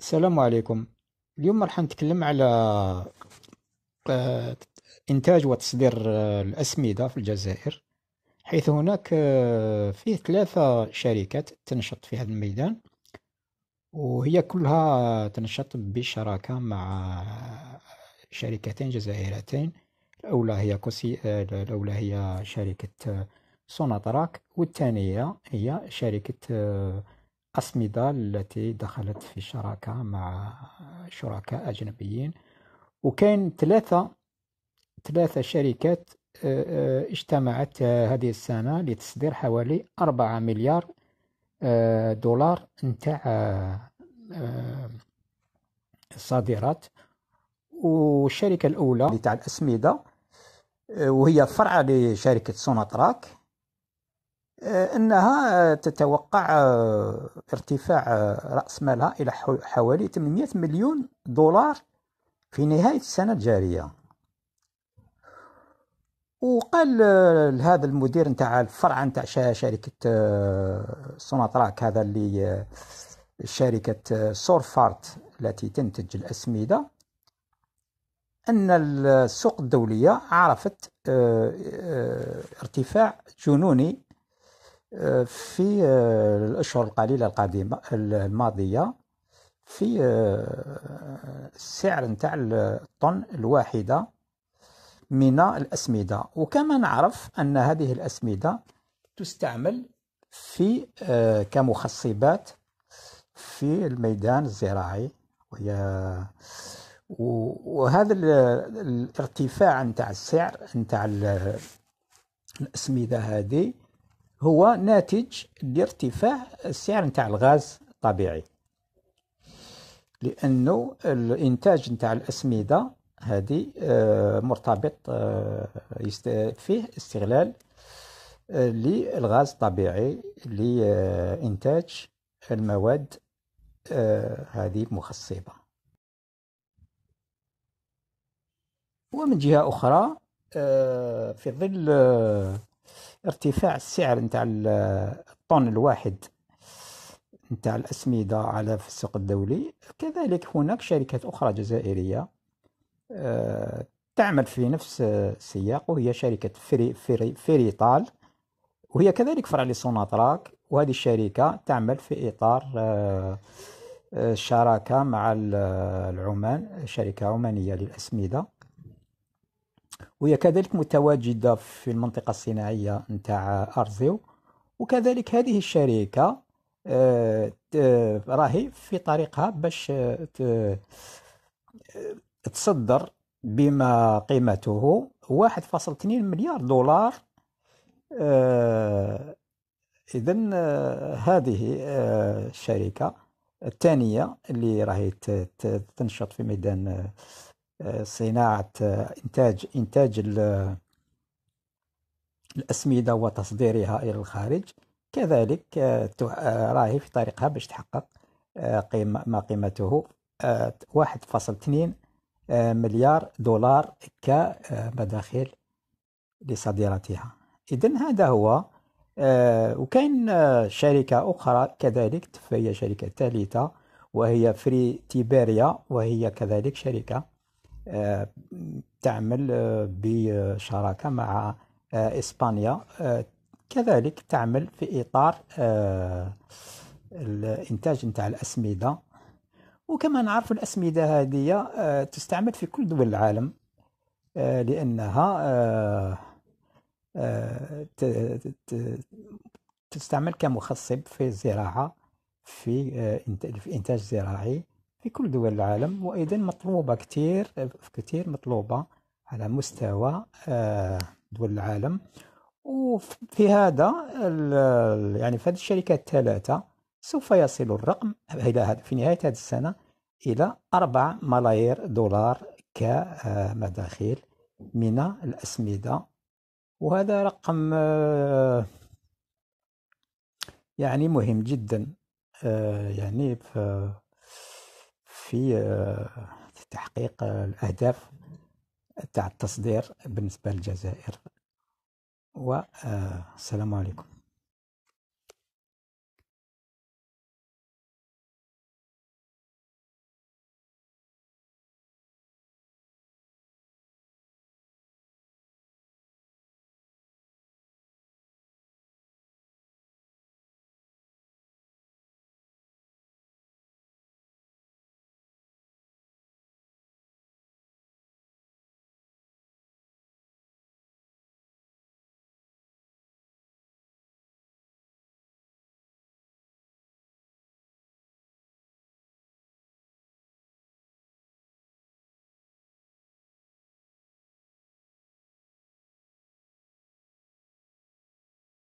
السلام عليكم اليوم راح نتكلم على آه، إنتاج وتصدير آه، الأسمدة في الجزائر حيث هناك آه، فيه ثلاثة شركات تنشط في هذا الميدان وهي كلها تنشط بشراكة مع شركتين جزائرتين الأولى هي كوسي الأولى هي شركة سوناتراك والثانية هي شركة أصمدة التي دخلت في شراكة مع شركاء أجنبيين وكان ثلاثة ثلاثة شركات آه، آه، اجتمعت هذه السنة لتصدير حوالي أربعة مليار آه، دولار نتاع الصادرات والشركة الأولى تاع الأسمدة وهي فرع لشركة سوناتراك أنها تتوقع آه، ارتفاع آه، رأس مالها إلى حوالي 800 مليون دولار في نهاية السنة الجارية وقال لهذا آه، المدير نتاع الفرع نتاع شركة سوناتراك هذا اللي شركة سورفارت التي تنتج الأسمدة أن السوق الدولية عرفت ارتفاع جنوني في الأشهر القليلة القادمة الماضية في السعر نتاع الطن الواحدة من الأسمدة وكما نعرف أن هذه الأسمدة تستعمل في كمخصبات في الميدان الزراعي وهي وهذا الارتفاع نتاع السعر نتاع الأسمدة هذه هو ناتج لارتفاع السعر نتاع الغاز الطبيعي لانه الانتاج نتاع الاسمده هذه آه، مرتبط آه، فيه استغلال آه، للغاز الطبيعي لانتاج المواد هذه المخصبه ومن جهه اخرى في ظل ارتفاع السعر نتاع الطن الواحد نتاع الأسمدة على في السوق الدولي كذلك هناك شركات أخرى جزائرية آه، تعمل في نفس السياق وهي شركة فري فري فريطال وهي كذلك فرع لسوناطراك وهذه الشركة تعمل في إطار الشراكة آه، آه، مع العمان شركة عمانية للأسمدة وهي كذلك متواجدة في المنطقة الصناعية نتاع أرزيو وكذلك هذه الشركة آه، راهي في طريقها باش تصدر بما قيمته 1.2 مليار دولار آه، إذا آه، هذه الشركة الثانية اللي راهي تنشط في ميدان صناعة إنتاج إنتاج الأسمدة وتصديرها إلى الخارج كذلك آه، آه، راهي في طريقها باش تحقق آه، قيمة ما قيمته 1.2 مليار دولار كمداخل لصديرتها إذا هذا هو وكاين شركة أخرى كذلك فهي شركة ثالثة وهي فري تيبيريا وهي كذلك شركة آه، تعمل آه، بشراكة مع آه، إسبانيا كذلك تعمل في إطار الإنتاج نتاع الأسمدة وكما نعرف الأسمدة هذه تستعمل في كل دول العالم لأنها تستعمل كمخصب في الزراعة في إنتاج زراعي في كل دول العالم وأيضا مطلوبة كتير كتير مطلوبة على مستوى آه، دول العالم وفي هذا يعني في هذه الشركات الثلاثة سوف يصل الرقم إلى في نهاية هذه السنة إلى 4 ملايير دولار كمداخيل من الأسمدة وهذا رقم آه، يعني مهم جدا آه، يعني في آه، في تحقيق آه، الأهداف تاع التصدير بالنسبة للجزائر والسلام آه، عليكم